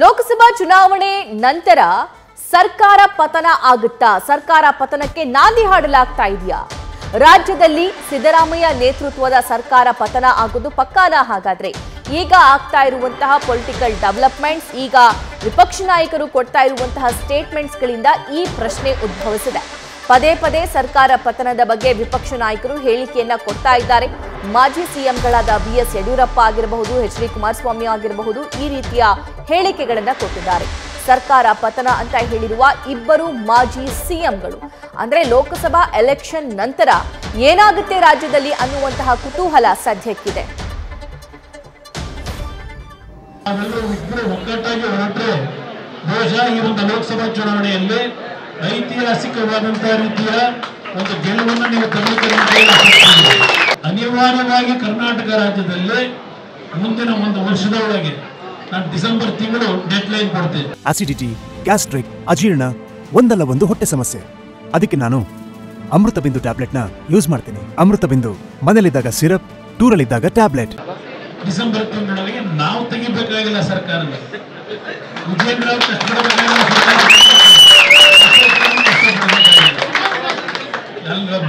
ಲೋಕಸಭಾ ಚುನಾವಣೆ ನಂತರ ಸರ್ಕಾರ ಪತನ ಆಗುತ್ತಾ ಸರ್ಕಾರ ಪತನಕ್ಕೆ ನಾಂದಿ ಹಾಡಲಾಗ್ತಾ ಇದೆಯಾ ರಾಜ್ಯದಲ್ಲಿ ಸಿದ್ದರಾಮಯ್ಯ ನೇತೃತ್ವದ ಸರ್ಕಾರ ಪತನ ಆಗೋದು ಪಕ್ಕಾನ ಹಾಗಾದ್ರೆ ಈಗ ಆಗ್ತಾ ಇರುವಂತಹ ಪೊಲಿಟಿಕಲ್ ಡೆವಲಪ್ಮೆಂಟ್ಸ್ ಈಗ ವಿಪಕ್ಷ ನಾಯಕರು ಕೊಡ್ತಾ ಇರುವಂತಹ ಸ್ಟೇಟ್ಮೆಂಟ್ಸ್ಗಳಿಂದ ಈ ಪ್ರಶ್ನೆ ಉದ್ಭವಿಸಿದೆ ಪದೇ ಪದೇ ಸರ್ಕಾರ ಪತನದ ಬಗ್ಗೆ ವಿಪಕ್ಷ ನಾಯಕರು ಹೇಳಿಕೆಯನ್ನ ಕೊಡ್ತಾ ಇದ್ದಾರೆ ಮಾಜಿ ಸಿಎಂಗಳಾದ ಎಸ್ ಯಡಿಯೂರಪ್ಪ ಆಗಿರಬಹುದು ಎಚ್ ಡಿ ಕುಮಾರಸ್ವಾಮಿ ಆಗಿರಬಹುದು ಈ ರೀತಿಯ ಹೇಳಿಕೆಗಳನ್ನು ಕೊಟ್ಟಿದ್ದಾರೆ ಸರ್ಕಾರ ಪತನ ಅಂತ ಹೇಳಿರುವ ಇಬ್ಬರು ಮಾಜಿ ಸಿಎಂಗಳು ಅಂದ್ರೆ ಲೋಕಸಭಾ ಎಲೆಕ್ಷನ್ ನಂತರ ಏನಾಗುತ್ತೆ ರಾಜ್ಯದಲ್ಲಿ ಅನ್ನುವಂತಹ ಕುತೂಹಲ ಸದ್ಯಕ್ಕಿದೆ ಲೋಕಸಭಾ ಐತಿಹಾಸಿಕವಾದಂತಹ ರೀತಿಯ ಒಂದು ಗೆಲುವನ್ನು ನೀವು ಅನಿವಾರ್ಯವಾಗಿ ಕರ್ನಾಟಕ ರಾಜ್ಯದಲ್ಲಿ ಮುಂದಿನ ಒಂದು ವರ್ಷದ ಒಳಗೆ ನಾನು ಡಿಸೆಂಬರ್ ತಿಂಗಳು ಲೈನ್ ಕೊಡ್ತೇನೆ ಆಸಿಡಿಟಿ ಗ್ಯಾಸ್ಟ್ರಿಕ್ ಅಜೀರ್ಣ ಒಂದಲ್ಲ ಒಂದು ಹೊಟ್ಟೆ ಸಮಸ್ಯೆ ಅದಕ್ಕೆ ನಾನು ಅಮೃತ ಬಿಂದು ಟ್ಯಾಬ್ಲೆಟ್ನ ಯೂಸ್ ಮಾಡ್ತೀನಿ ಅಮೃತ ಬಿಂದು ಮನೆಯಲ್ಲಿದ್ದಾಗ ಸಿರಪ್ ಟೂರಲ್ಲಿದ್ದಾಗ ಟ್ಯಾಬ್ಲೆಟ್ ಡಿಸೆಂಬರ್ ತಿಂಗಳೊಳಗೆ ನಾವು ತೆಗಿಬೇಕಾಗಿಲ್ಲ ಸರ್ಕಾರ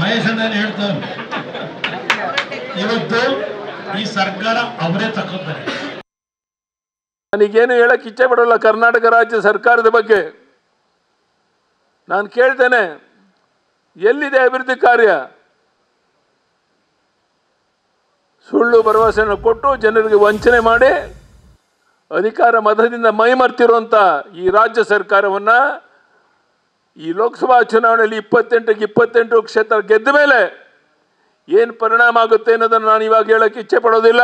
ಮಹೇಶ್ ಹೇಳ್ತಾರೆ ಇವತ್ತು ಈ ಸರ್ಕಾರ ಅವರೇ ನನಗೇನು ಹೇಳಕ್ಕೆ ಇಚ್ಛೆ ಪಡೋಲ್ಲ ಕರ್ನಾಟಕ ರಾಜ್ಯ ಸರ್ಕಾರದ ಬಗ್ಗೆ ನಾನು ಕೇಳ್ತೇನೆ ಎಲ್ಲಿದೆ ಅಭಿವೃದ್ಧಿ ಕಾರ್ಯ ಸುಳ್ಳು ಭರವಸೆಯನ್ನು ಕೊಟ್ಟು ಜನರಿಗೆ ವಂಚನೆ ಮಾಡಿ ಅಧಿಕಾರ ಮತದಿಂದ ಮೈಮರ್ತಿರುವಂಥ ಈ ರಾಜ್ಯ ಸರ್ಕಾರವನ್ನು ಈ ಲೋಕಸಭಾ ಚುನಾವಣೆಯಲ್ಲಿ ಇಪ್ಪತ್ತೆಂಟಕ್ಕೆ ಇಪ್ಪತ್ತೆಂಟು ಕ್ಷೇತ್ರ ಗೆದ್ದ ಮೇಲೆ ಏನು ಪರಿಣಾಮ ಆಗುತ್ತೆ ಅನ್ನೋದನ್ನು ನಾನು ಇವಾಗ ಹೇಳಕ್ಕೆ ಇಚ್ಛೆ ಪಡೋದಿಲ್ಲ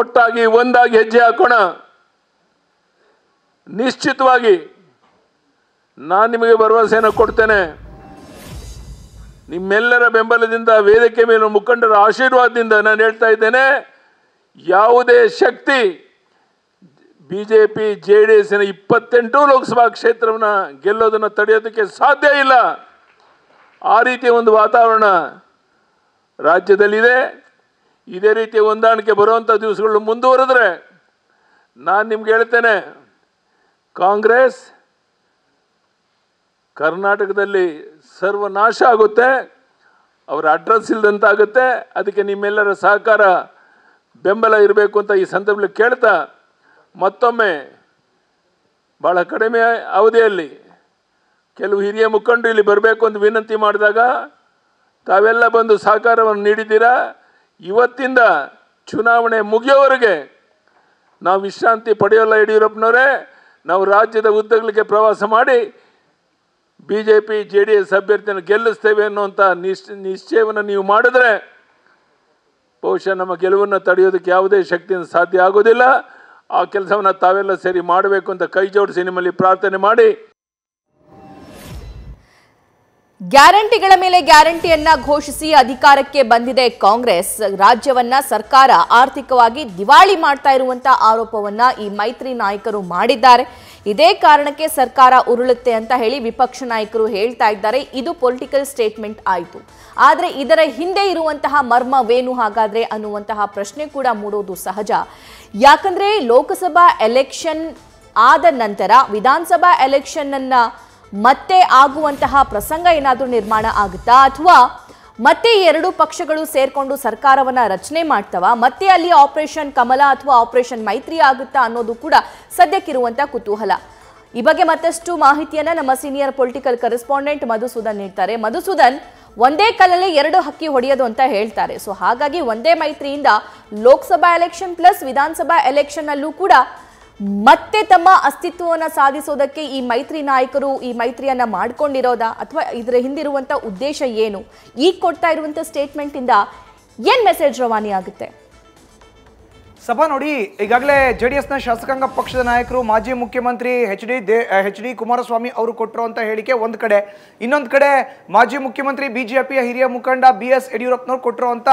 ಒಟ್ಟಾಗಿ ಒಂದಾಗಿ ಹೆಜ್ಜೆ ಹಾಕೋಣ ನಿಶ್ಚಿತವಾಗಿ ನಾನು ನಿಮಗೆ ಭರವಸೆಯನ್ನು ಕೊಡ್ತೇನೆ ನಿಮ್ಮೆಲ್ಲರ ಬೆಂಬಲದಿಂದ ವೇದಿಕೆ ಮೇಲೆ ಮುಖಂಡರ ಆಶೀರ್ವಾದದಿಂದ ನಾನು ಹೇಳ್ತಾ ಇದ್ದೇನೆ ಯಾವುದೇ ಶಕ್ತಿ B J P J D ಎಸ್ನ ಇಪ್ಪತ್ತೆಂಟು ಲೋಕಸಭಾ ಕ್ಷೇತ್ರವನ್ನು ಗೆಲ್ಲೋದನ್ನು ತಡೆಯೋದಕ್ಕೆ ಸಾಧ್ಯ ಇಲ್ಲ ಆ ರೀತಿಯ ಒಂದು ವಾತಾವರಣ ರಾಜ್ಯದಲ್ಲಿದೆ ಇದೇ ರೀತಿಯ ಹೊಂದಾಣಿಕೆ ಬರುವಂಥ ದಿವಸಗಳು ಮುಂದುವರೆದ್ರೆ ನಾನು ನಿಮ್ಗೆ ಹೇಳ್ತೇನೆ ಕಾಂಗ್ರೆಸ್ ಕರ್ನಾಟಕದಲ್ಲಿ ಸರ್ವನಾಶ ಆಗುತ್ತೆ ಅವರ ಅಡ್ರೆಸ್ ಇಲ್ಲದಂತಾಗುತ್ತೆ ಅದಕ್ಕೆ ನಿಮ್ಮೆಲ್ಲರ ಸಹಕಾರ ಬೆಂಬಲ ಇರಬೇಕು ಅಂತ ಈ ಸಂದರ್ಭದಲ್ಲಿ ಕೇಳ್ತಾ ಮತ್ತೊಮ್ಮೆ ಭಾಳ ಕಡಿಮೆ ಅವಧಿಯಲ್ಲಿ ಕೆಲವು ಹಿರಿಯ ಮುಖಂಡರು ಇಲ್ಲಿ ಬರಬೇಕು ಅಂತ ವಿನಂತಿ ಮಾಡಿದಾಗ ತಾವೆಲ್ಲ ಬಂದು ಸಹಕಾರವನ್ನು ನೀಡಿದ್ದೀರಾ ಇವತ್ತಿಂದ ಚುನಾವಣೆ ಮುಗಿಯೋವರೆಗೆ ನಾವು ವಿಶ್ರಾಂತಿ ಪಡೆಯೋಲ್ಲ ಯಡಿಯೂರಪ್ಪನವರೇ ನಾವು ರಾಜ್ಯದ ಉದ್ದಗಳಿಗೆ ಪ್ರವಾಸ ಮಾಡಿ B J P J D S ಅಭ್ಯರ್ಥಿಯನ್ನು ಗೆಲ್ಲಿಸ್ತೇವೆ ಅನ್ನುವಂಥ ನಿಶ್ ನಿಶ್ಚಯವನ್ನು ನೀವು ಮಾಡಿದ್ರೆ ಬಹುಶಃ ನಮ್ಮ ಗೆಲುವನ್ನು ತಡೆಯೋದಕ್ಕೆ ಯಾವುದೇ ಶಕ್ತಿಯಿಂದ ಸಾಧ್ಯ ಆಗೋದಿಲ್ಲ ಆ ಕೆಲಸವನ್ನು ತಾವೆಲ್ಲ ಸೇರಿ ಮಾಡಬೇಕು ಅಂತ ಕೈ ಜೋಡಿಸಿ ನಿಮ್ಮಲ್ಲಿ ಪ್ರಾರ್ಥನೆ ಮಾಡಿ ಗ್ಯಾರಂಟಿಗಳ ಮೇಲೆ ಗ್ಯಾರಂಟಿಯನ್ನ ಘೋಷಿಸಿ ಅಧಿಕಾರಕ್ಕೆ ಬಂದಿದೆ ಕಾಂಗ್ರೆಸ್ ರಾಜ್ಯವನ್ನ ಸರ್ಕಾರ ಆರ್ಥಿಕವಾಗಿ ದಿವಾಳಿ ಮಾಡ್ತಾ ಇರುವಂತ ಆರೋಪವನ್ನ ಈ ಮೈತ್ರಿ ನಾಯಕರು ಮಾಡಿದ್ದಾರೆ ಇದೇ ಕಾರಣಕ್ಕೆ ಸರ್ಕಾರ ಉರುಳುತ್ತೆ ಅಂತ ಹೇಳಿ ವಿಪಕ್ಷ ನಾಯಕರು ಹೇಳ್ತಾ ಇದ್ದಾರೆ ಇದು ಪೊಲಿಟಿಕಲ್ ಸ್ಟೇಟ್ಮೆಂಟ್ ಆಯಿತು ಆದರೆ ಇದರ ಹಿಂದೆ ಇರುವಂತಹ ಮರ್ಮವೇನು ಹಾಗಾದರೆ ಅನ್ನುವಂತಹ ಪ್ರಶ್ನೆ ಕೂಡ ಮೂಡೋದು ಸಹಜ ಯಾಕಂದರೆ ಲೋಕಸಭಾ ಎಲೆಕ್ಷನ್ ಆದ ನಂತರ ವಿಧಾನಸಭಾ ಎಲೆಕ್ಷನನ್ನು ಮತ್ತೆ ಆಗುವಂತಹ ಪ್ರಸಂಗ ಏನಾದರೂ ನಿರ್ಮಾಣ ಆಗುತ್ತಾ ಅಥವಾ ಮತ್ತೆ ಎರಡು ಪಕ್ಷಗಳು ಸೇರ್ಕೊಂಡು ಸರ್ಕಾರವನ್ನ ರಚನೆ ಮಾಡ್ತವಾ ಮತ್ತೆ ಅಲ್ಲಿ ಆಪರೇಷನ್ ಕಮಲ ಅಥವಾ ಆಪರೇಷನ್ ಮೈತ್ರಿ ಆಗುತ್ತಾ ಅನ್ನೋದು ಕೂಡ ಸದ್ಯಕ್ಕಿರುವಂತಹ ಕುತೂಹಲ ಈ ಬಗ್ಗೆ ಮತ್ತಷ್ಟು ಮಾಹಿತಿಯನ್ನು ನಮ್ಮ ಸೀನಿಯರ್ ಪೊಲಿಟಿಕಲ್ ಕರೆಸ್ಪಾಂಡೆಂಟ್ ಮಧುಸೂದನ್ ನೀಡ್ತಾರೆ ಮಧುಸೂದನ್ ಒಂದೇ ಕಲ್ಲಲ್ಲಿ ಎರಡು ಹಕ್ಕಿ ಹೊಡೆಯೋದು ಅಂತ ಹೇಳ್ತಾರೆ ಸೊ ಹಾಗಾಗಿ ಒಂದೇ ಮೈತ್ರಿಯಿಂದ Lok Sabha election plus Vidhan Sabha election ಅಲ್ಲೂ ಕೂಡ ಮತ್ತೆ ತಮ್ಮ ಅಸ್ತಿತ್ವವನ್ನು ಸಾಧಿಸೋದಕ್ಕೆ ಈ ಮೈತ್ರಿ ನಾಯಕರು ಈ ಮೈತ್ರಿಯನ್ನು ಮಾಡ್ಕೊಂಡಿರೋದಾ ಅಥವಾ ಇದರ ಹಿಂದಿರುವಂಥ ಉದ್ದೇಶ ಏನು ಈಗ ಕೊಡ್ತಾ ಇರುವಂಥ ಸ್ಟೇಟ್ಮೆಂಟಿಂದ ಏನು ಮೆಸೇಜ್ ರವಾನೆ ಆಗುತ್ತೆ ಸಭಾ ನೋಡಿ ಈಗಾಗಲೇ ಜೆ ಡಿ ಎಸ್ನ ಶಾಸಕಾಂಗ ಪಕ್ಷದ ನಾಯಕರು ಮಾಜಿ ಮುಖ್ಯಮಂತ್ರಿ ಎಚ್ ಡಿ ದೇ ಹೆಚ್ ಡಿ ಕುಮಾರಸ್ವಾಮಿ ಅವರು ಕೊಟ್ಟಿರುವಂಥ ಹೇಳಿಕೆ ಒಂದು ಕಡೆ ಇನ್ನೊಂದು ಕಡೆ ಮಾಜಿ ಮುಖ್ಯಮಂತ್ರಿ ಬಿ ಜೆ ಪಿಯ ಹಿರಿಯ ಮುಖಂಡ ಬಿ ಎಸ್ ಯಡಿಯೂರಪ್ಪನವ್ರು ಕೊಟ್ಟಿರುವಂಥ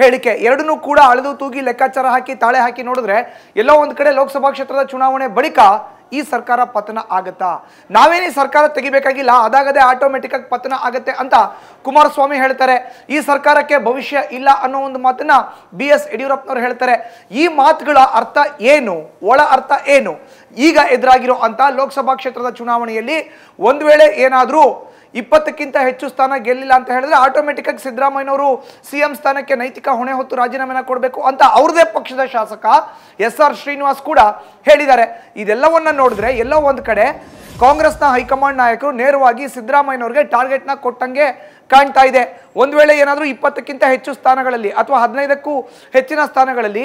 ಹೇಳಿಕೆ ಎರಡನ್ನೂ ಕೂಡ ಅಳೆದು ತೂಗಿ ಲೆಕ್ಕಾಚಾರ ಹಾಕಿ ತಾಳೆ ಹಾಕಿ ನೋಡಿದ್ರೆ ಎಲ್ಲೋ ಒಂದು ಕಡೆ ಲೋಕಸಭಾ ಕ್ಷೇತ್ರದ ಚುನಾವಣೆ ಬಳಿಕ ಈ ಸರ್ಕಾರ ಪತನ ಆಗತ್ತಾ ನಾವೇನೇ ಸರ್ಕಾರ ತೆಗಿಬೇಕಾಗಿಲ್ಲ ಅದಾಗದೆ ಆಗಿ ಪತನ ಆಗುತ್ತೆ ಅಂತ ಕುಮಾರಸ್ವಾಮಿ ಹೇಳ್ತಾರೆ ಈ ಸರ್ಕಾರಕ್ಕೆ ಭವಿಷ್ಯ ಇಲ್ಲ ಅನ್ನೋ ಒಂದು ಮಾತನ್ನ ಬಿ ಎಸ್ ಯಡಿಯೂರಪ್ಪನವರು ಹೇಳ್ತಾರೆ ಈ ಮಾತುಗಳ ಅರ್ಥ ಏನು ಒಳ ಅರ್ಥ ಏನು ಈಗ ಎದುರಾಗಿರೋ ಅಂತ ಲೋಕಸಭಾ ಕ್ಷೇತ್ರದ ಚುನಾವಣೆಯಲ್ಲಿ ಒಂದು ವೇಳೆ ಏನಾದರೂ ಇಪ್ಪತ್ತಕ್ಕಿಂತ ಹೆಚ್ಚು ಸ್ಥಾನ ಗೆಲ್ಲಿಲ್ಲ ಅಂತ ಹೇಳಿದ್ರೆ ಆಟೋಮೆಟಿಕ್ಕಾಗಿ ಸಿದ್ದರಾಮಯ್ಯನವರು ಸಿ ಎಂ ಸ್ಥಾನಕ್ಕೆ ನೈತಿಕ ಹೊಣೆ ಹೊತ್ತು ರಾಜೀನಾಮೆನ ಕೊಡಬೇಕು ಅಂತ ಅವ್ರದೇ ಪಕ್ಷದ ಶಾಸಕ ಎಸ್ ಆರ್ ಶ್ರೀನಿವಾಸ್ ಕೂಡ ಹೇಳಿದ್ದಾರೆ ಇದೆಲ್ಲವನ್ನ ನೋಡಿದ್ರೆ ಎಲ್ಲೋ ಒಂದು ಕಡೆ ಕಾಂಗ್ರೆಸ್ನ ಹೈಕಮಾಂಡ್ ನಾಯಕರು ನೇರವಾಗಿ ಸಿದ್ದರಾಮಯ್ಯನವ್ರಿಗೆ ಟಾರ್ಗೆಟ್ನ ಕೊಟ್ಟಂಗೆ ಕಾಣ್ತಾ ಇದೆ ಒಂದು ವೇಳೆ ಏನಾದರೂ ಇಪ್ಪತ್ತಕ್ಕಿಂತ ಹೆಚ್ಚು ಸ್ಥಾನಗಳಲ್ಲಿ ಅಥವಾ ಹದಿನೈದಕ್ಕೂ ಹೆಚ್ಚಿನ ಸ್ಥಾನಗಳಲ್ಲಿ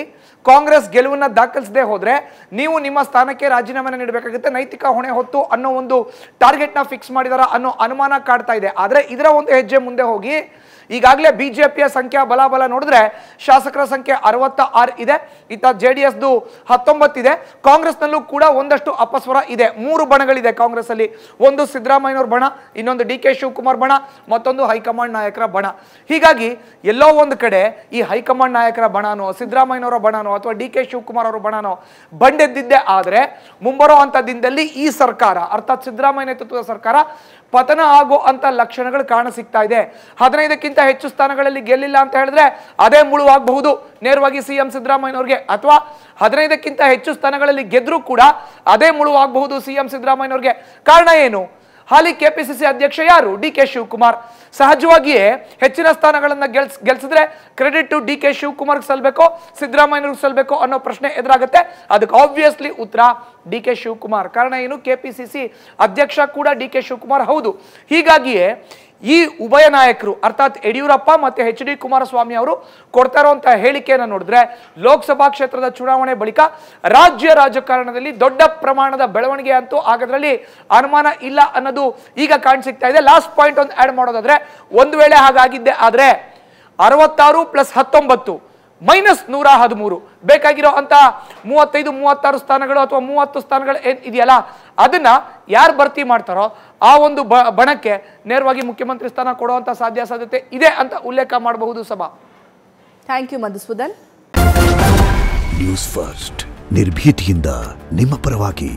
ಕಾಂಗ್ರೆಸ್ ಗೆಲುವನ್ನು ದಾಖಲಿಸದೆ ಹೋದರೆ ನೀವು ನಿಮ್ಮ ಸ್ಥಾನಕ್ಕೆ ರಾಜೀನಾಮೆ ನೀಡಬೇಕಾಗುತ್ತೆ ನೈತಿಕ ಹೊಣೆ ಹೊತ್ತು ಅನ್ನೋ ಒಂದು ಟಾರ್ಗೆಟ್ನ ಫಿಕ್ಸ್ ಮಾಡಿದಾರ ಅನ್ನೋ ಅನುಮಾನ ಕಾಡ್ತಾ ಇದೆ ಆದರೆ ಇದರ ಒಂದು ಹೆಜ್ಜೆ ಮುಂದೆ ಹೋಗಿ ಈಗಾಗಲೇ ಬಿಜೆಪಿಯ ಸಂಖ್ಯಾ ಬಲ ನೋಡಿದ್ರೆ ಶಾಸಕರ ಸಂಖ್ಯೆ ಅರವತ್ತ ಆರು ಇದೆ ಇತ್ತ ಜೆ ಡಿ ಎಸ್ದು ಹತ್ತೊಂಬತ್ತಿದೆ ಕಾಂಗ್ರೆಸ್ನಲ್ಲೂ ಕೂಡ ಒಂದಷ್ಟು ಅಪಸ್ವರ ಇದೆ ಮೂರು ಬಣಗಳಿದೆ ಕಾಂಗ್ರೆಸ್ ಅಲ್ಲಿ ಒಂದು ಸಿದ್ದರಾಮಯ್ಯನವ್ರ ಬಣ ಇನ್ನೊಂದು ಡಿ ಕೆ ಶಿವಕುಮಾರ್ ಬಣ ಮತ್ತೊಂದು ಹೈಕಮಾಂಡ್ ನಾಯಕರ ಬಣ ಹೀಗಾಗಿ ಎಲ್ಲೋ ಒಂದು ಕಡೆ ಈ ಹೈಕಮಾಂಡ್ ನಾಯಕರ ಬಣನೋ ಸಿದ್ದರಾಮಯ್ಯನವರ ಬಣನೋ ಅಥವಾ ಡಿ ಕೆ ಶಿವಕುಮಾರ್ ಅವರ ಬಣನೋ ಬಂಡೆದ್ದಿದ್ದೆ ಆದರೆ ಮುಂಬರೋ ದಿನದಲ್ಲಿ ಈ ಸರ್ಕಾರ ಅರ್ಥಾತ್ ಸಿದ್ದರಾಮಯ್ಯ ನೇತೃತ್ವದ ಸರ್ಕಾರ ಪತನ ಆಗೋ ಅಂತ ಲಕ್ಷಣಗಳು ಕಾಣ ಸಿಗ್ತಾ ಇದೆ ಹದಿನೈದಕ್ಕಿಂತ ಹೆಚ್ಚು ಸ್ಥಾನಗಳಲ್ಲಿ ಗೆಲ್ಲಿಲ್ಲ ಅಂತ ಹೇಳಿದ್ರೆ ಅದೇ ಮುಳುವಾಗಬಹುದು ನೇರವಾಗಿ ಸಿ ಎಂ ಸಿದ್ದರಾಮಯ್ಯನವ್ರಿಗೆ ಅಥವಾ ಹದಿನೈದಕ್ಕಿಂತ ಹೆಚ್ಚು ಸ್ಥಾನಗಳಲ್ಲಿ ಗೆದ್ರೂ ಕೂಡ ಅದೇ ಮುಳುವಾಗಬಹುದು ಸಿ ಎಂ ಸಿದ್ದರಾಮಯ್ಯನವ್ರಿಗೆ ಕಾರಣ ಏನು ಹಾಲಿ ಸಿ ಅಧ್ಯಕ್ಷ ಯಾರು ಡಿ ಕೆ ಶಿವಕುಮಾರ್ ಸಹಜವಾಗಿಯೇ ಹೆಚ್ಚಿನ ಸ್ಥಾನಗಳನ್ನು ಗೆಲ್ಸ್ ಗೆಲ್ಸಿದ್ರೆ ಕ್ರೆಡಿಟ್ ಟು ಡಿ ಕೆ ಶಿವಕುಮಾರ್ಗೆ ಸಲ್ಲಬೇಕು ಸಿದ್ದರಾಮಯ್ಯ ಸಲ್ಲಬೇಕು ಅನ್ನೋ ಪ್ರಶ್ನೆ ಎದುರಾಗುತ್ತೆ ಅದಕ್ಕೆ ಆಬ್ವಿಯಸ್ಲಿ ಉತ್ತರ ಡಿ ಕೆ ಶಿವಕುಮಾರ್ ಕಾರಣ ಏನು ಕೆ ಪಿ ಸಿ ಸಿ ಅಧ್ಯಕ್ಷ ಕೂಡ ಡಿ ಕೆ ಶಿವಕುಮಾರ್ ಹೌದು ಹೀಗಾಗಿಯೇ ಈ ಉಭಯ ನಾಯಕರು ಅರ್ಥಾತ್ ಯಡಿಯೂರಪ್ಪ ಮತ್ತು ಎಚ್ ಡಿ ಕುಮಾರಸ್ವಾಮಿ ಅವರು ಕೊಡ್ತಾ ಇರುವಂತಹ ಹೇಳಿಕೆಯನ್ನು ನೋಡಿದ್ರೆ ಲೋಕಸಭಾ ಕ್ಷೇತ್ರದ ಚುನಾವಣೆ ಬಳಿಕ ರಾಜ್ಯ ರಾಜಕಾರಣದಲ್ಲಿ ದೊಡ್ಡ ಪ್ರಮಾಣದ ಬೆಳವಣಿಗೆ ಅಂತೂ ಆಗದ್ರಲ್ಲಿ ಅನುಮಾನ ಇಲ್ಲ ಅನ್ನೋದು ಈಗ ಸಿಗ್ತಾ ಇದೆ ಲಾಸ್ಟ್ ಪಾಯಿಂಟ್ ಒಂದು ಆ್ಯಡ್ ಮಾಡೋದಾದ್ರೆ ಒಂದು ವೇಳೆ ಹಾಗಾಗಿದ್ದೆ ಆದರೆ ಅರವತ್ತಾರು ಪ್ಲಸ್ ಹತ್ತೊಂಬತ್ತು ಮೈನಸ್ ನೂರ ಹದಿಮೂರು ಬೇಕಾಗಿರೋ ಅಂತ ಮೂವತ್ತೈದು ಮೂವತ್ತಾರು ಸ್ಥಾನಗಳು ಅಥವಾ ಮೂವತ್ತು ಸ್ಥಾನಗಳು ಏನು ಇದೆಯಲ್ಲ ಅದನ್ನ ಯಾರು ಭರ್ತಿ ಮಾಡ್ತಾರೋ ಆ ಒಂದು ಬಣಕ್ಕೆ ನೇರವಾಗಿ ಮುಖ್ಯಮಂತ್ರಿ ಸ್ಥಾನ ಕೊಡುವಂಥ ಸಾಧ್ಯ ಸಾಧ್ಯತೆ ಇದೆ ಅಂತ ಉಲ್ಲೇಖ ಮಾಡಬಹುದು ಸಭಾ thank you Madhusudan News First ನಿರ್ಭೀತಿಯಿಂದ ನಿಮ್ಮ ಪರವಾಗಿ